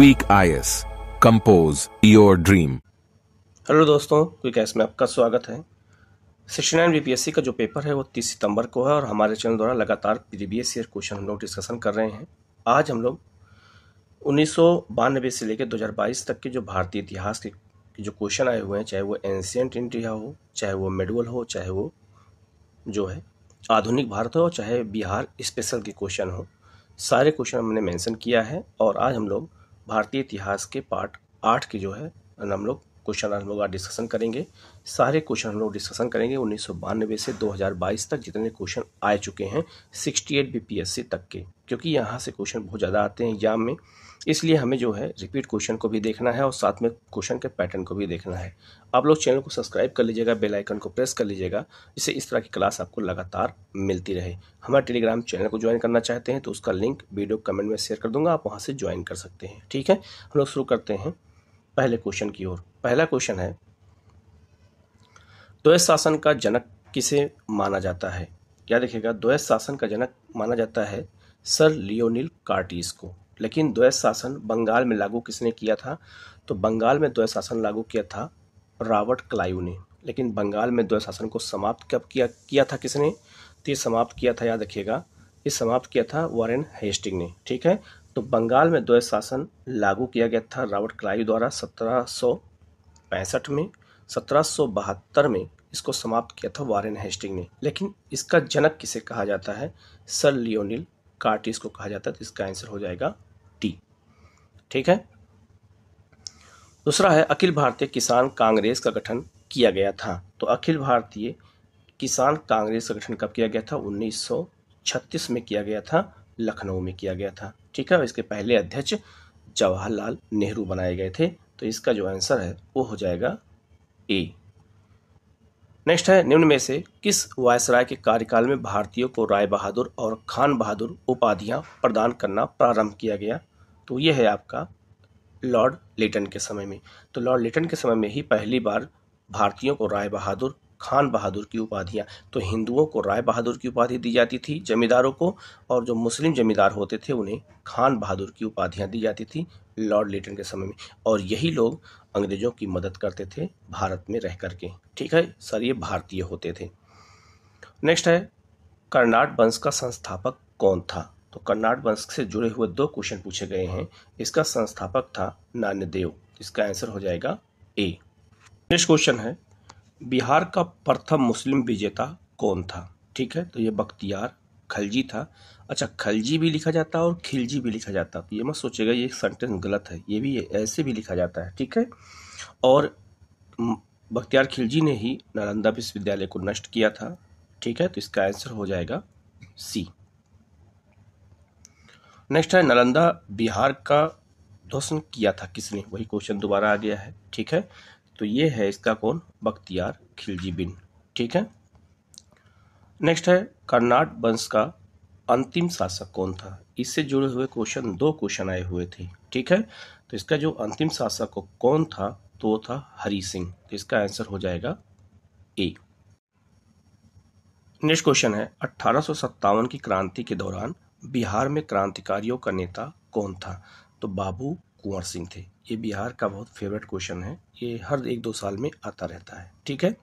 Quick I compose your dream hello दोस्तों quick I में आपका स्वागत है सिक्सटी नाइन बीपीएससी का जो पेपर है वो तीस सितंबर को है और हमारे चैनल द्वारा लगातार प्रीवियस ईयर क्वेश्चन हम लोग डिस्कशन कर रहे हैं आज हम लोग उन्नीस से लेकर 2022 तक के जो भारतीय इतिहास के जो क्वेश्चन आए हुए हैं चाहे वो एंशियंट इंडिया हो चाहे वो मेडुअल हो चाहे वो जो है आधुनिक भारत हो चाहे बिहार स्पेशल के क्वेश्चन हो सारे क्वेश्चन हमने मेंशन किया है और आज हम लोग भारतीय इतिहास के पार्ट आठ की जो है हम लोग क्वेश्चन हम लोग आज डिस्कशन करेंगे सारे क्वेश्चन हम लोग डिस्कशन करेंगे उन्नीस से 2022 तक जितने क्वेश्चन आए चुके हैं 68 सी तक के क्योंकि यहाँ से क्वेश्चन बहुत ज़्यादा आते हैं एग्जाम में इसलिए हमें जो है रिपीट क्वेश्चन को भी देखना है और साथ में क्वेश्चन के पैटर्न को भी देखना है आप लोग चैनल को सब्सक्राइब कर लीजिएगा बेल आइकन को प्रेस कर लीजिएगा जिससे इस तरह की क्लास आपको लगातार मिलती रहे हमारे टेलीग्राम चैनल को ज्वाइन करना चाहते हैं तो उसका लिंक वीडियो कमेंट में शेयर कर दूंगा आप वहाँ से ज्वाइन कर सकते हैं ठीक है हम लोग शुरू करते हैं पहले क्वेश्चन की ओर पहला क्वेश्चन है द्वैत शासन का जनक किसे माना जाता है क्या देखेगा द्वैत शासन का जनक माना जाता है सर लियोनिल कार्टिस को लेकिन द्वैत शासन बंगाल में लागू किसने किया था तो बंगाल में द्वैत शासन लागू किया था रॉबर्ट क्लाइव ने लेकिन बंगाल में द्वैत शासन को समाप्त कब किया किया था किसने तो ये समाप्त किया था याद रखिएगा ये समाप्त किया था वारेन हेस्टिंग ने ठीक है तो बंगाल में द्वैत शासन लागू किया गया था रॉबर्ट क्लाइव द्वारा सत्रह में सत्रह में इसको समाप्त किया था वारेन हेस्टिंग ने लेकिन इसका जनक किसे कहा जाता है सर लियोनिल कार्टिस को कहा जाता है तो इसका आंसर हो जाएगा टी ठीक है दूसरा है अखिल भारतीय किसान कांग्रेस का गठन किया गया था तो अखिल भारतीय किसान कांग्रेस का गठन कब किया गया था 1936 में किया गया था लखनऊ में किया गया था ठीक है इसके पहले अध्यक्ष जवाहरलाल नेहरू बनाए गए थे तो इसका जो आंसर है वो हो जाएगा ए नेक्स्ट है निम्न में से किस वायसराय के कार्यकाल में भारतीयों को राय बहादुर और खान बहादुर उपाधियां प्रदान करना प्रारंभ किया गया तो यह है आपका लॉर्ड लेटन के समय में तो लॉर्ड लेटन के समय में ही पहली बार भारतीयों को राय बहादुर खान बहादुर की उपाधियाँ तो हिंदुओं को राय बहादुर की उपाधि दी जाती थी जमींदारों को और जो मुस्लिम जमींदार होते थे उन्हें खान बहादुर की उपाधियाँ दी जाती थी लॉर्ड लिटन के समय में और यही लोग अंग्रेज़ों की मदद करते थे भारत में रह करके ठीक है सर ये भारतीय होते थे नेक्स्ट है कर्नाट वंश का संस्थापक कौन था तो कर्नाट वंश से जुड़े हुए दो क्वेश्चन पूछे गए हैं इसका संस्थापक था नान्यदेव इसका आंसर हो जाएगा ए नेक्स्ट क्वेश्चन है बिहार का प्रथम मुस्लिम विजेता कौन था ठीक है तो ये बख्तियार खलजी था अच्छा खलजी भी लिखा जाता है और खिलजी भी लिखा जाता है तो ये मत सोचेगा ये सेंटेंस गलत है ये भी ऐसे भी लिखा जाता है ठीक है और बख्तियार खिलजी ने ही नालंदा विश्वविद्यालय को नष्ट किया था ठीक है तो इसका आंसर हो जाएगा सी नेक्स्ट है नालंदा बिहार का ध्वसन किया था किसने वही क्वेश्चन दोबारा आ गया है ठीक है तो ये है इसका कौन बख्तियार खिलजी बिन ठीक है नेक्स्ट है कर्नाट वंश का अंतिम शासक कौन था इससे जुड़े हुए क्वेश्चन दो क्वेश्चन आए हुए थे ठीक है तो इसका जो अंतिम शासक कौन था तो वो था हरी सिंह तो इसका आंसर हो जाएगा ए नेक्स्ट क्वेश्चन है अट्ठारह की क्रांति के दौरान बिहार में क्रांतिकारियों का नेता कौन था तो बाबू कुंवर सिंह थे ये बिहार का बहुत फेवरेट क्वेश्चन है ये हर एक दो साल में आता रहता है ठीक है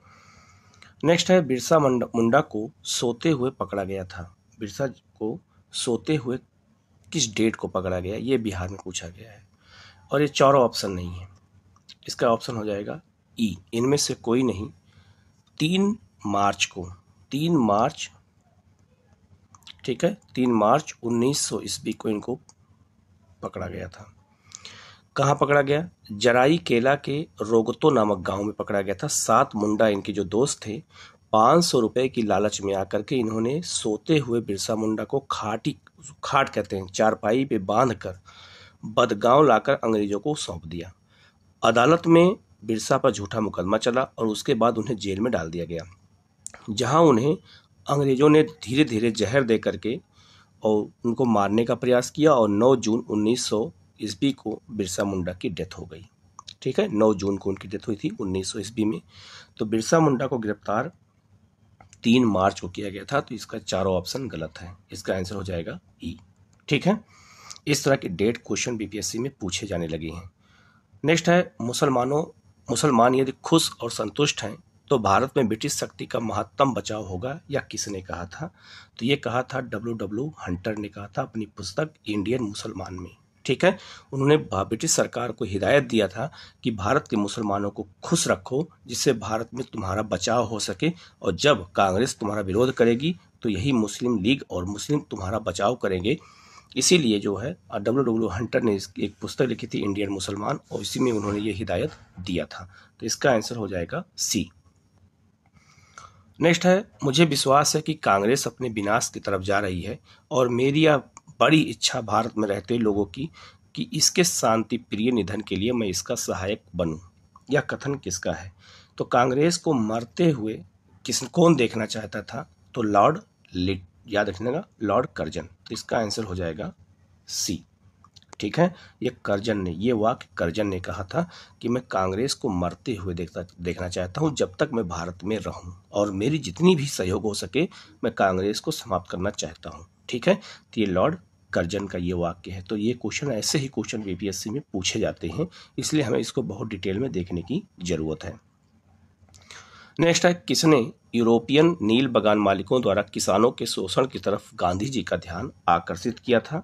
नेक्स्ट है बिरसा मुंडा को सोते हुए पकड़ा गया था बिरसा को सोते हुए किस डेट को पकड़ा गया ये बिहार में पूछा गया है और ये चारों ऑप्शन नहीं है इसका ऑप्शन हो जाएगा ई e। इनमें से कोई नहीं तीन मार्च को तीन मार्च ठीक है तीन मार्च उन्नीस सौ ईस्वी को इनको पकड़ा गया था कहाँ पकड़ा गया जराई केला के रोगतो नामक गांव में पकड़ा गया था सात मुंडा इनके जो दोस्त थे पाँच सौ रुपये की लालच में आकर के इन्होंने सोते हुए बिरसा मुंडा को खाटी खाट कहते हैं चारपाई पे बांध कर बदगांव लाकर अंग्रेजों को सौंप दिया अदालत में बिरसा पर झूठा मुकदमा चला और उसके बाद उन्हें जेल में डाल दिया गया जहां उन्हें अंग्रेज़ों ने धीरे धीरे जहर दे करके और उनको मारने का प्रयास किया और 9 जून उन्नीस ईस्वी को बिरसा मुंडा की डेथ हो गई ठीक है 9 जून को उनकी डेथ हुई थी उन्नीस सौ ईस्वी में तो बिरसा मुंडा को गिरफ्तार तीन मार्च को किया गया था तो इसका चारों ऑप्शन गलत है इसका आंसर हो जाएगा ई ठीक है इस तरह के डेट क्वेश्चन बीपीएससी में पूछे जाने लगे हैं नेक्स्ट है मुसलमानों मुसलमान यदि खुश और संतुष्ट हैं तो भारत में ब्रिटिश शक्ति का महत्तम बचाव होगा या किसने कहा था तो ये कहा था डब्ल्यू डब्ल्यू हंटर ने कहा था अपनी पुस्तक इंडियन मुसलमान में ठीक है उन्होंने ब्रिटिश सरकार को हिदायत दिया था कि भारत के मुसलमानों को खुश रखो जिससे भारत में तुम्हारा बचाव हो सके और जब कांग्रेस तुम्हारा विरोध करेगी तो यही मुस्लिम लीग और मुस्लिम तुम्हारा बचाव करेंगे इसीलिए जो है डब्ल्यू डब्ल्यू हंटर ने एक पुस्तक लिखी थी इंडियन मुसलमान और इसी में उन्होंने ये हिदायत दिया था तो इसका आंसर हो जाएगा सी नेक्स्ट है मुझे विश्वास है कि कांग्रेस अपने विनाश की तरफ जा रही है और मेरी या बड़ी इच्छा भारत में रहते लोगों की कि इसके शांति प्रिय निधन के लिए मैं इसका सहायक बनूं यह कथन किसका है तो कांग्रेस को मरते हुए किस कौन देखना चाहता था तो लॉर्ड लिट याद का लॉर्ड कर्जन तो इसका आंसर हो जाएगा सी ठीक है ये कर्जन ने ये वाक्य कर्जन ने कहा था कि मैं कांग्रेस को मरते हुए देखता देखना चाहता हूँ जब तक मैं भारत में रहूँ और मेरी जितनी भी सहयोग हो सके मैं कांग्रेस को समाप्त करना चाहता हूँ ठीक है तो ये लॉर्ड कर्जन का ये वाक्य है तो ये क्वेश्चन ऐसे ही क्वेश्चन बीपीएससी में पूछे जाते हैं इसलिए हमें इसको बहुत डिटेल में देखने की ज़रूरत है नेक्स्ट है किसने यूरोपियन नील बगान मालिकों द्वारा किसानों के शोषण की तरफ गांधी जी का ध्यान आकर्षित किया था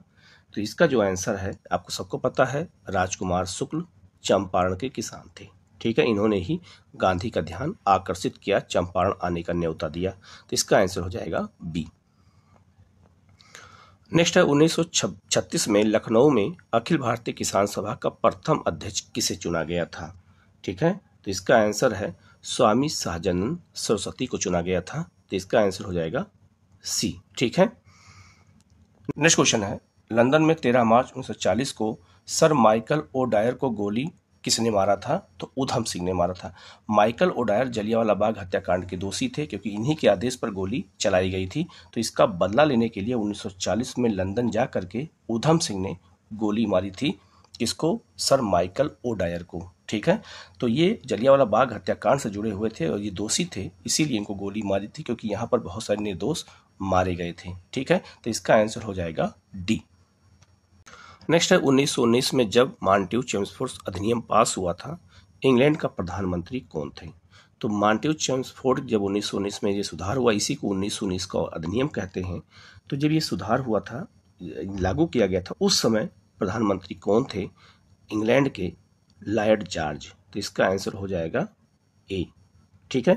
तो इसका जो आंसर है आपको सबको पता है राजकुमार शुक्ल चंपारण के किसान थे ठीक है इन्होंने ही गांधी का ध्यान आकर्षित किया चंपारण आने का न्योता दिया तो इसका आंसर हो जाएगा बी नेक्स्ट है उन्नीस छत्तीस में लखनऊ में अखिल भारतीय किसान सभा का प्रथम अध्यक्ष किसे चुना गया था ठीक है तो इसका आंसर है स्वामी सहजानंद सरस्वती को चुना गया था तो इसका आंसर हो जाएगा सी ठीक है नेक्स्ट क्वेश्चन है लंदन में 13 मार्च 1940 को सर माइकल ओ डायर को गोली किसने मारा था तो उधम सिंह ने मारा था माइकल ओडायर जलियावाला बाग हत्याकांड के दोषी थे क्योंकि इन्हीं के आदेश पर गोली चलाई गई थी तो इसका बदला लेने के लिए 1940 में लंदन जा करके उधम सिंह ने गोली मारी थी इसको सर माइकल ओडायर को ठीक है तो ये जलियावाला बाग हत्याकांड से जुड़े हुए थे और ये दोषी थे इसीलिए इनको गोली मारी थी क्योंकि यहाँ पर बहुत सारे निर्दोष मारे गए थे ठीक है तो इसका आंसर हो जाएगा डी नेक्स्ट है 1919 में जब मांट्यू चेम्सफोर्स अधिनियम पास हुआ था इंग्लैंड का प्रधानमंत्री कौन थे तो मांट्यू चेम्सफोर्ड जब 1919 में ये सुधार हुआ इसी को 1919 का अधिनियम कहते हैं तो जब ये सुधार हुआ था लागू किया गया था उस समय प्रधानमंत्री कौन थे इंग्लैंड के लायड जॉर्ज तो इसका आंसर हो जाएगा ए ठीक है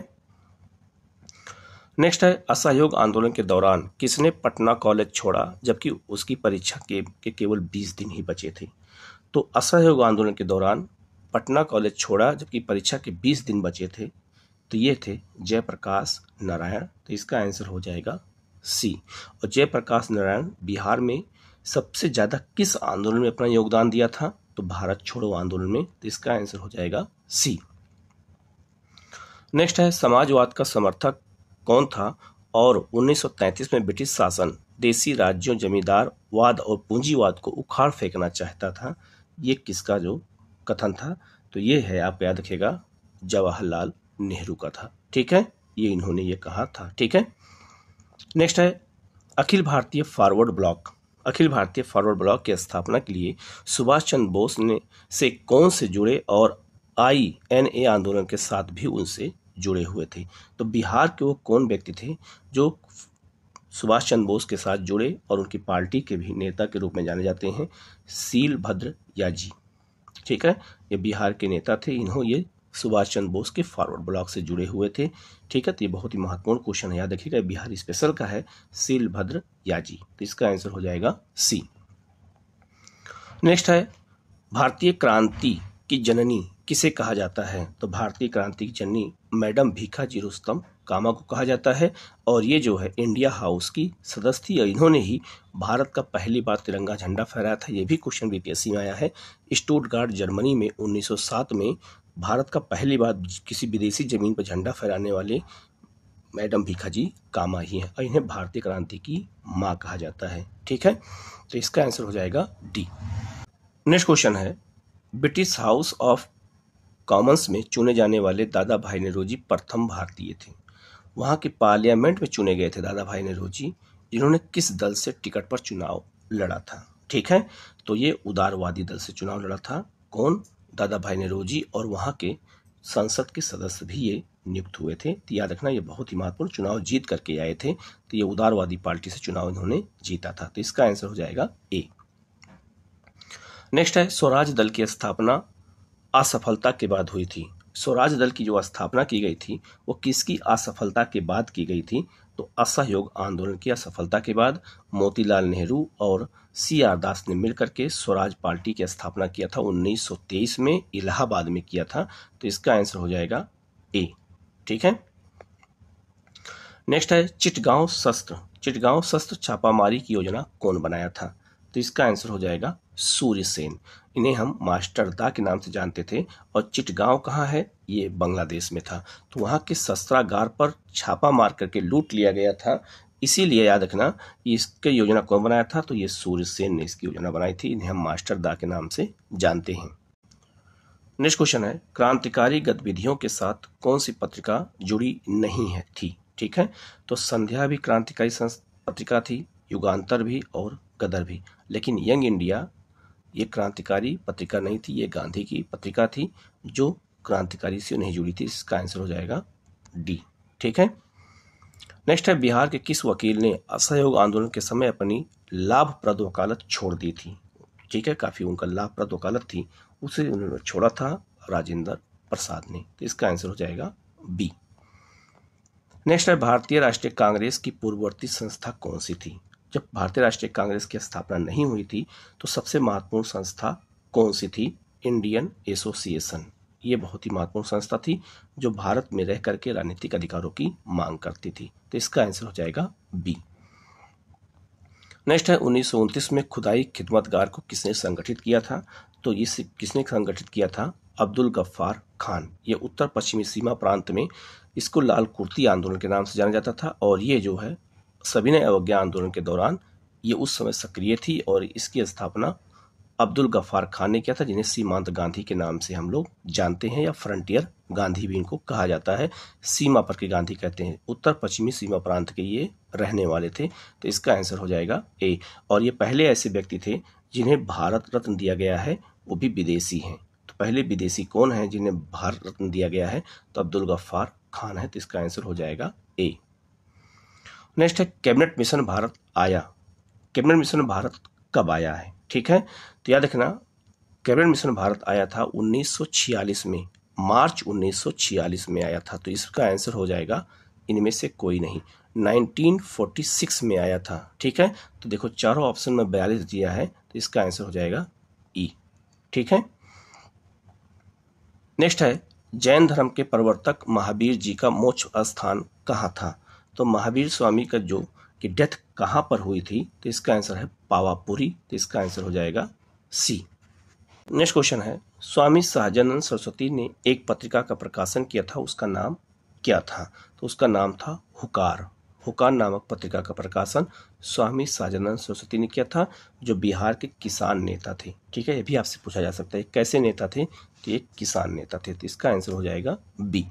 नेक्स्ट है असहयोग आंदोलन के दौरान किसने पटना कॉलेज छोड़ा जबकि उसकी परीक्षा के, के केवल बीस दिन ही बचे थे तो असहयोग आंदोलन के दौरान पटना कॉलेज छोड़ा जबकि परीक्षा के बीस दिन बचे थे तो ये थे जयप्रकाश नारायण तो इसका आंसर हो जाएगा सी और जयप्रकाश नारायण बिहार में सबसे ज़्यादा किस आंदोलन में अपना योगदान दिया था तो भारत छोड़ो आंदोलन में तो इसका आंसर हो जाएगा सी नेक्स्ट है समाजवाद का समर्थक कौन था और 1933 में ब्रिटिश शासन देसी राज्यों जमींदार वाद और पूंजीवाद को उखाड़ फेंकना चाहता था ये किसका जो कथन था तो ये है आप याद रखेगा जवाहरलाल नेहरू का था ठीक है ये इन्होंने ये कहा था ठीक है नेक्स्ट है अखिल भारतीय फॉरवर्ड ब्लॉक अखिल भारतीय फॉरवर्ड ब्लॉक की स्थापना के लिए सुभाष चंद्र बोस ने से कौन से जुड़े और आई एन ए आंदोलन के साथ भी उनसे जुड़े हुए थे तो बिहार के वो कौन व्यक्ति थे जो सुभाष चंद्र बोस के साथ जुड़े और उनकी पार्टी के भी नेता के रूप में जाने जाते हैं सील भद्र जी ठीक है ये बिहार के नेता थे इन्हों ये सुभाष चंद्र बोस के फॉरवर्ड ब्लॉक से जुड़े हुए थे ठीक है तो ये बहुत ही महत्वपूर्ण क्वेश्चन है याद रखिएगा बिहार स्पेशल का है सील भद्र याजी तो इसका आंसर हो जाएगा सी नेक्स्ट है भारतीय क्रांति की जननी किसे कहा जाता है तो भारतीय क्रांति की जननी मैडम जी रुस्तम कामा को कहा जाता है और ये जो है इंडिया हाउस की सदस्य थी और इन्होंने ही भारत का पहली बार तिरंगा झंडा फहराया था ये भी क्वेश्चन बीपीएससी में आया है स्टूटगार्ड जर्मनी में 1907 में भारत का पहली बार किसी विदेशी जमीन पर झंडा फहराने वाले मैडम भीखा जी कामा ही हैं और इन्हें भारतीय क्रांति की माँ कहा जाता है ठीक है तो इसका आंसर हो जाएगा डी नेक्स्ट क्वेश्चन है ब्रिटिश हाउस ऑफ कॉमन्स में चुने जाने वाले दादा भाई नेहरोजी प्रथम भारतीय थे वहाँ के पार्लियामेंट में चुने गए थे दादा भाई नेहरोजी इन्होंने किस दल से टिकट पर चुनाव लड़ा था ठीक है तो ये उदारवादी दल से चुनाव लड़ा था कौन दादा भाई नेहरोजी और वहाँ के संसद के सदस्य भी ये नियुक्त हुए थे तो याद रखना ये बहुत ही महत्वपूर्ण चुनाव जीत करके आए थे तो ये उदारवादी पार्टी से चुनाव इन्होंने जीता था तो इसका आंसर हो जाएगा ए नेक्स्ट है स्वराज दल की स्थापना असफलता के बाद हुई थी स्वराज दल की जो स्थापना की गई थी वो किसकी असफलता के बाद की गई थी तो असहयोग आंदोलन की असफलता के बाद मोतीलाल नेहरू और सी आर दास ने मिलकर के स्वराज पार्टी की स्थापना किया था 1923 में इलाहाबाद में किया था तो इसका आंसर हो जाएगा ए ठीक है नेक्स्ट है चिटगांव शस्त्र चिटगांव शस्त्र छापामारी की योजना कौन बनाया था तो इसका आंसर हो जाएगा सूर्य सेन इन्हें हम मास्टर दा के नाम से जानते थे और चिटगांव कहाँ है ये बांग्लादेश में था तो वहाँ के शस्त्रागार पर छापा मार करके लूट लिया गया था इसीलिए याद रखना इसके योजना कौन बनाया था तो ये सूर्य सेन ने इसकी योजना बनाई थी इन्हें हम मास्टर दा के नाम से जानते हैं नेक्स्ट क्वेश्चन है क्रांतिकारी गतिविधियों के साथ कौन सी पत्रिका जुड़ी नहीं है थी ठीक है तो संध्या भी क्रांतिकारी पत्रिका थी युगांतर भी और गदर भी लेकिन यंग इंडिया ये क्रांतिकारी पत्रिका नहीं थी ये गांधी की पत्रिका थी जो क्रांतिकारी से नहीं जुड़ी थी इसका आंसर हो जाएगा डी ठीक है नेक्स्ट है बिहार के किस वकील ने असहयोग आंदोलन के समय अपनी लाभप्रद वकालत छोड़ दी थी ठीक है काफ़ी उनका लाभप्रद वकालत थी उसे उन्होंने छोड़ा था राजेंद्र प्रसाद ने तो इसका आंसर हो जाएगा बी नेक्स्ट है भारतीय राष्ट्रीय कांग्रेस की पूर्ववर्ती संस्था कौन सी थी जब भारतीय राष्ट्रीय कांग्रेस की स्थापना नहीं हुई थी तो सबसे महत्वपूर्ण संस्था कौन सी थी इंडियन एसोसिएशन ये बहुत ही महत्वपूर्ण संस्था थी जो भारत में रह करके राजनीतिक अधिकारों की मांग करती थी तो इसका आंसर हो जाएगा बी नेक्स्ट है उन्नीस में खुदाई खिदमतगार को किसने संगठित किया था तो ये किसने संगठित किया था अब्दुल गफ्फार खान ये उत्तर पश्चिमी सीमा प्रांत में इसको लाल कुर्ती आंदोलन के नाम से जाना जाता था और ये जो है ने अवज्ञा आंदोलन के दौरान ये उस समय सक्रिय थी और इसकी स्थापना अब्दुल गफ्फार खान ने किया था जिन्हें सीमांत गांधी के नाम से हम लोग जानते हैं या फ्रंटियर गांधी भी इनको कहा जाता है सीमा पर के गांधी कहते हैं उत्तर पश्चिमी सीमा प्रांत के ये रहने वाले थे तो इसका आंसर हो जाएगा ए और ये पहले ऐसे व्यक्ति थे जिन्हें भारत रत्न दिया गया है वो भी विदेशी हैं तो पहले विदेशी कौन है जिन्हें भारत रत्न दिया गया है तो अब्दुल गफ्फार खान है तो इसका आंसर हो जाएगा ए नेक्स्ट है कैबिनेट मिशन भारत आया कैबिनेट मिशन भारत कब आया है ठीक है तो याद रखना कैबिनेट मिशन भारत आया था 1946 में मार्च 1946 में आया था तो इसका आंसर हो जाएगा इनमें से कोई नहीं 1946 में आया था ठीक है तो देखो चारों ऑप्शन में बयालीस दिया है तो इसका आंसर हो जाएगा ई e, ठीक है नेक्स्ट है जैन धर्म के प्रवर्तक महावीर जी का मोक्ष स्थान कहाँ था तो महावीर स्वामी का जो कि डेथ कहाँ पर हुई थी तो इसका आंसर है पावापुरी तो इसका आंसर हो जाएगा सी नेक्स्ट क्वेश्चन है स्वामी सहजानंद सरस्वती ने एक पत्रिका का प्रकाशन किया था उसका नाम क्या था तो उसका नाम था हुकार हुकार नामक पत्रिका का प्रकाशन स्वामी सहजानंद सरस्वती ने किया था जो बिहार के किसान नेता थे ठीक है ये भी आपसे पूछा जा सकता है कैसे नेता थे तो ये किसान नेता थे तो इसका आंसर हो जाएगा बी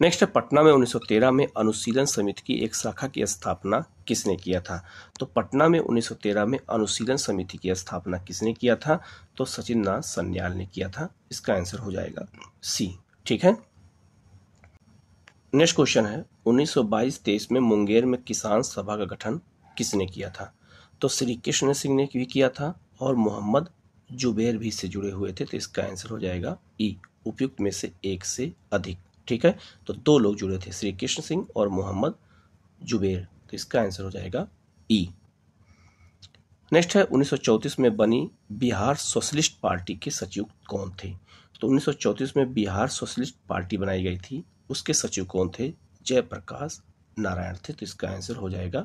नेक्स्ट है पटना में 1913 में अनुशीलन समिति की एक शाखा की स्थापना किसने किया था तो पटना में 1913 में अनुशीलन समिति की स्थापना किसने किया था तो सचिन नाथ सन्याल ने किया था इसका आंसर हो जाएगा सी ठीक है नेक्स्ट क्वेश्चन है 1922-23 में मुंगेर में किसान सभा का गठन किसने किया था तो श्री कृष्ण सिंह ने भी किया था और मोहम्मद जुबेर भी से जुड़े हुए थे तो इसका आंसर हो जाएगा ई उपयुक्त में से एक से अधिक ठीक है तो दो लोग जुड़े थे श्री कृष्ण सिंह और मोहम्मद जुबेर तो इसका आंसर हो जाएगा ई e. नेक्स्ट है 1934 में बनी बिहार सोशलिस्ट पार्टी के सचिव कौन थे तो 1934 में बिहार सोशलिस्ट पार्टी बनाई गई थी उसके सचिव कौन थे जयप्रकाश नारायण थे तो इसका आंसर हो जाएगा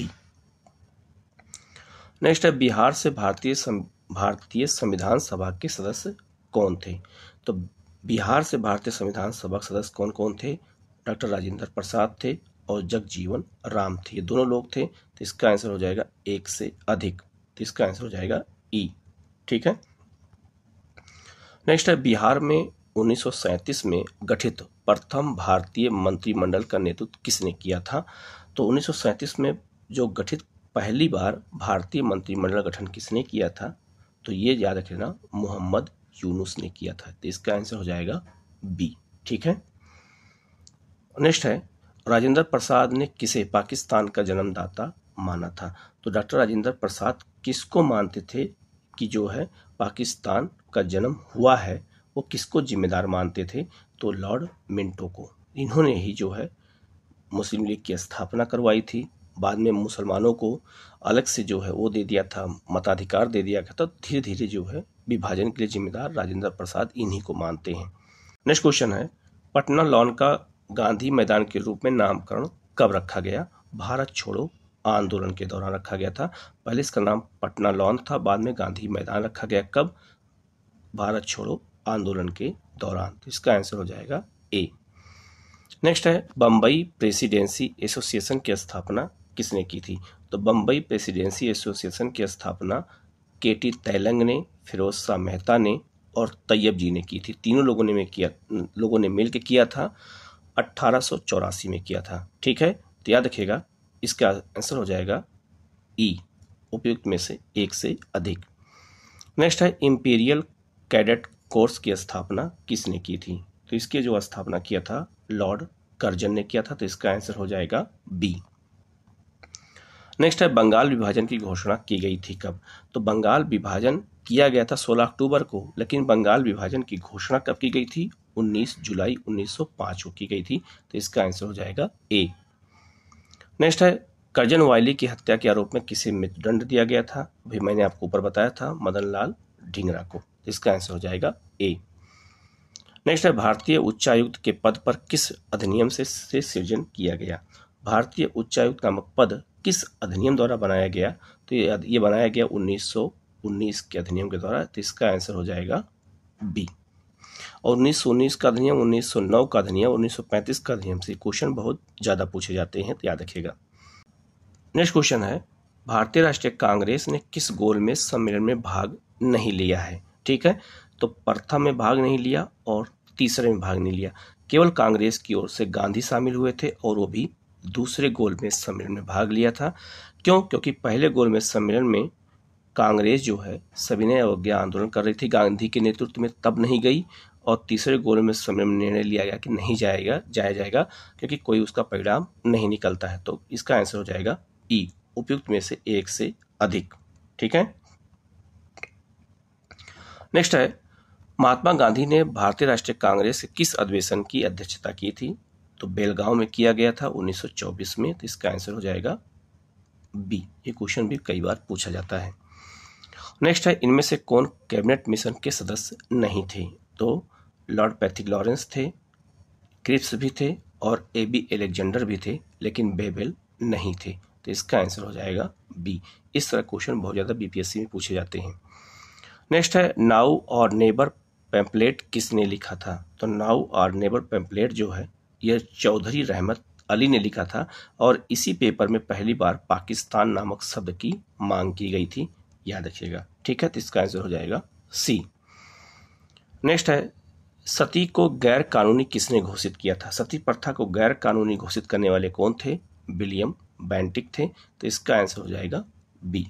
बी नेक्स्ट है बिहार से भारतीय भारतीय संविधान सभा के सदस्य कौन थे तो बिहार से भारतीय संविधान सभा के सदस्य कौन कौन थे डॉक्टर राजेंद्र प्रसाद थे और जगजीवन राम थे ये दोनों लोग थे तो इसका आंसर हो जाएगा एक से अधिक तो इसका आंसर हो जाएगा ई ठीक है नेक्स्ट है बिहार में 1937 में गठित प्रथम भारतीय मंत्रिमंडल का नेतृत्व किसने किया था तो 1937 में जो गठित पहली बार भारतीय मंत्रिमंडल गठन किसने किया था तो ये याद रख लेना मोहम्मद यूनुस ने किया था तो इसका आंसर हो जाएगा बी ठीक है नेक्स्ट है राजेंद्र प्रसाद ने किसे पाकिस्तान का जन्मदाता माना था तो डॉक्टर राजेंद्र प्रसाद किसको मानते थे कि जो है पाकिस्तान का जन्म हुआ है वो किसको जिम्मेदार मानते थे तो लॉर्ड मिंटो को इन्होंने ही जो है मुस्लिम लीग की स्थापना करवाई थी बाद में मुसलमानों को अलग से जो है वो दे दिया था मताधिकार दे दिया था तो धीरे धीरे जो है विभाजन के लिए जिम्मेदार राजेंद्र प्रसाद इन्हीं को मानते हैं नेक्स्ट क्वेश्चन है पटना लॉन का गांधी मैदान के रूप में नामकरण कब रखा गया भारत छोड़ो आंदोलन के दौरान रखा गया था पहले इसका नाम पटना लॉन था बाद में गांधी मैदान रखा गया कब भारत छोड़ो आंदोलन के दौरान तो इसका आंसर हो जाएगा ए नेक्स्ट है बम्बई प्रेसिडेंसी एसोसिएशन की स्थापना किसने की थी तो बम्बई प्रेसिडेंसी एसोसिएशन की स्थापना के टी तैलंग ने फिरोज शाह मेहता ने और तैयब जी ने की थी तीनों लोगों ने में किया लोगों ने मिल किया था अट्ठारह में किया था ठीक है तो याद रखिएगा इसका आंसर हो जाएगा ई उपयुक्त में से एक से अधिक नेक्स्ट है इम्पीरियल कैडेट कोर्स की स्थापना किसने की थी तो इसके जो स्थापना किया था लॉर्ड कर्जन ने किया था तो इसका आंसर हो जाएगा बी नेक्स्ट है बंगाल विभाजन की घोषणा की गई थी कब तो बंगाल विभाजन किया गया था 16 अक्टूबर को लेकिन बंगाल विभाजन की घोषणा कब की गई थी 19 जुलाई 1905 को की गई थी तो इसका आंसर हो जाएगा ए नेक्स्ट है करजन वायली की हत्या के आरोप में किसे मृत्युदंड दिया गया था अभी मैंने आपको ऊपर बताया था मदन लाल ढींगरा को तो इसका आंसर हो जाएगा ए नेक्स्ट है भारतीय उच्चायुक्त के पद पर किस अधिनियम से, से सृजन किया गया भारतीय उच्चायुक्त नामक पद किस अधिनियम द्वारा बनाया गया तो ये बनाया गया 1919 के अधिनियम के द्वारा तो इसका आंसर हो जाएगा बी और 1919 का अधिनियम 1909 का अधिनियम 1935 का अधिनियम से क्वेश्चन बहुत ज़्यादा पूछे जाते हैं तो याद रखिएगा नेक्स्ट क्वेश्चन है भारतीय राष्ट्रीय कांग्रेस ने किस गोल में सम्मेलन में भाग नहीं लिया है ठीक है तो प्रथम में भाग नहीं लिया और तीसरे में भाग नहीं लिया केवल कांग्रेस की ओर से गांधी शामिल हुए थे और वो भी दूसरे गोलमेज सम्मेलन में भाग लिया था क्यों क्योंकि पहले गोलमेज सम्मेलन में कांग्रेस जो है सविनय अवज्ञा आंदोलन कर रही थी गांधी के नेतृत्व में तब नहीं गई और तीसरे में सम्मेलन में निर्णय लिया गया कि नहीं जाएगा जाया जाएगा क्योंकि कोई उसका परिणाम नहीं निकलता है तो इसका आंसर हो जाएगा ई उपयुक्त में से एक से अधिक ठीक है नेक्स्ट है महात्मा गांधी ने भारतीय राष्ट्रीय कांग्रेस किस अधिवेशन की अध्यक्षता की थी तो बेलगांव में किया गया था 1924 में तो इसका आंसर हो जाएगा बी ये क्वेश्चन भी कई बार पूछा जाता है नेक्स्ट है इनमें से कौन कैबिनेट मिशन के सदस्य नहीं थे तो लॉर्ड पैथिक लॉरेंस थे क्रिप्स भी थे और ए बी एलेक्जेंडर भी थे लेकिन बेबेल नहीं थे तो इसका आंसर हो जाएगा बी इस तरह क्वेश्चन बहुत ज़्यादा बीपीएससी में पूछे जाते हैं नेक्स्ट है नाउ और नेबर पैम्पलेट किसने लिखा था तो नाउ और नेबर पैम्पलेट जो है यह चौधरी रहमत अली ने लिखा था और इसी पेपर में पहली बार पाकिस्तान नामक शब्द की मांग की गई थी याद रखिएगा ठीक है तो इसका आंसर हो जाएगा सी नेक्स्ट है सती को गैर कानूनी किसने घोषित किया था सती प्रथा को गैर कानूनी घोषित करने वाले कौन थे विलियम बैंटिक थे तो इसका आंसर हो जाएगा बी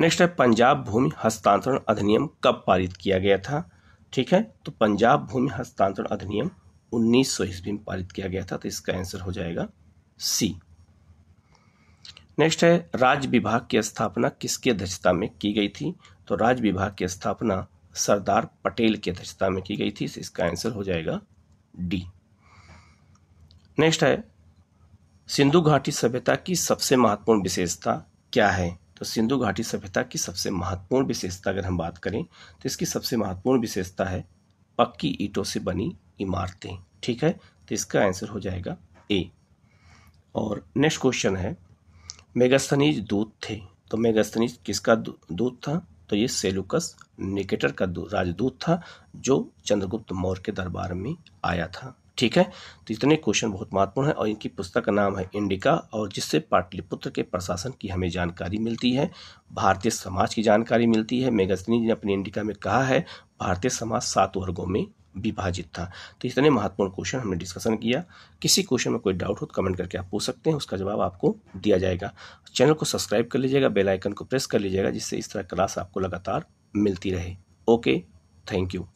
नेक्स्ट है पंजाब भूमि हस्तांतरण अधिनियम कब पारित किया गया था ठीक है तो पंजाब भूमि हस्तांतरण अधिनियम उन्नीस सौ ईस्वी में पारित किया गया था तो इसका आंसर हो जाएगा सी नेक्स्ट है राज्य विभाग की स्थापना किसकी अध्यक्षता में की गई थी तो राज्य विभाग की स्थापना सरदार पटेल की अध्यक्षता में की गई थी तो इसका आंसर हो जाएगा डी नेक्स्ट है सिंधु घाटी सभ्यता की सबसे महत्वपूर्ण विशेषता क्या है तो सिंधु घाटी सभ्यता की सबसे महत्वपूर्ण विशेषता अगर हम बात करें तो इसकी सबसे महत्वपूर्ण विशेषता है पक्की ईटों से बनी इमारतें ठीक है तो इसका आंसर हो जाएगा ए और नेक्स्ट क्वेश्चन है मेगास्थनीज दूत थे तो मेगास्थनीज किसका दूत था तो ये सेलुकस निकेटर का राजदूत था जो चंद्रगुप्त मौर्य के दरबार में आया था ठीक है तो इतने क्वेश्चन बहुत महत्वपूर्ण है और इनकी पुस्तक का नाम है इंडिका और जिससे पाटलिपुत्र के प्रशासन की हमें जानकारी मिलती है भारतीय समाज की जानकारी मिलती है मेगसनी ने अपनी इंडिका में कहा है भारतीय समाज सात वर्गों में विभाजित था तो इतने महत्वपूर्ण क्वेश्चन हमने डिस्कशन किया किसी क्वेश्चन में कोई डाउट हो तो कमेंट करके आप पूछ सकते हैं उसका जवाब आपको दिया जाएगा चैनल को सब्सक्राइब कर लीजिएगा बेल आइकन को प्रेस कर लीजिएगा जिससे इस तरह क्लास आपको लगातार मिलती रहे ओके थैंक यू